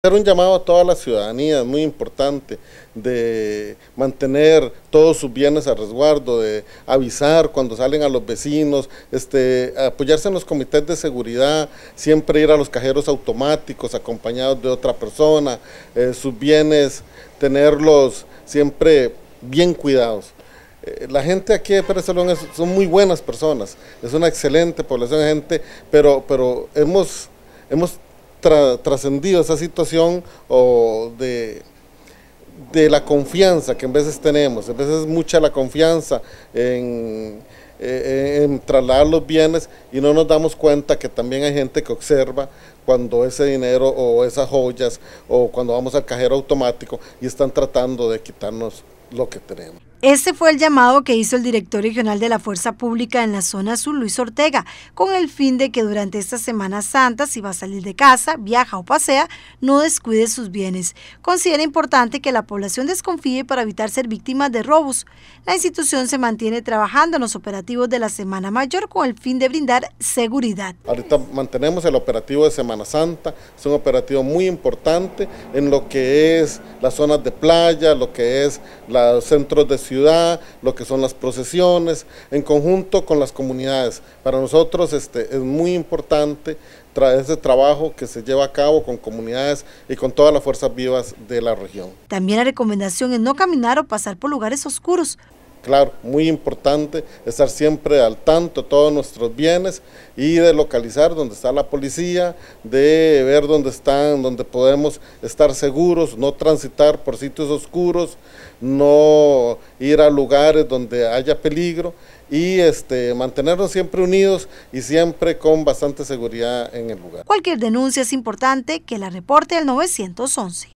Hacer un llamado a toda la ciudadanía, es muy importante, de mantener todos sus bienes a resguardo, de avisar cuando salen a los vecinos, este, apoyarse en los comités de seguridad, siempre ir a los cajeros automáticos acompañados de otra persona, eh, sus bienes, tenerlos siempre bien cuidados eh, la gente aquí de Pérez Salón son muy buenas personas, es una excelente población de gente, pero, pero hemos, hemos trascendido esa situación o de, de la confianza que en veces tenemos, en veces mucha la confianza en, eh, en, trasladar los bienes y no nos damos cuenta que también hay gente que observa cuando ese dinero o esas joyas o cuando vamos al cajero automático y están tratando de quitarnos lo que tenemos. Este fue el llamado que hizo el director regional de la Fuerza Pública en la zona sur, Luis Ortega, con el fin de que durante esta Semana Santa, si va a salir de casa, viaja o pasea, no descuide sus bienes. Considera importante que la población desconfíe para evitar ser víctimas de robos. La institución se mantiene trabajando en los operativos de la Semana Mayor con el fin de brindar seguridad. Ahorita mantenemos el operativo de Semana Santa, es un operativo muy importante en lo que es las zonas de playa, lo que es la centros de ciudad, lo que son las procesiones, en conjunto con las comunidades. Para nosotros este, es muy importante ese trabajo que se lleva a cabo con comunidades y con todas las fuerzas vivas de la región. También la recomendación es no caminar o pasar por lugares oscuros, claro, muy importante estar siempre al tanto de todos nuestros bienes y de localizar dónde está la policía, de ver dónde están, dónde podemos estar seguros, no transitar por sitios oscuros, no ir a lugares donde haya peligro y este, mantenernos siempre unidos y siempre con bastante seguridad en el lugar. Cualquier denuncia es importante que la reporte al 911.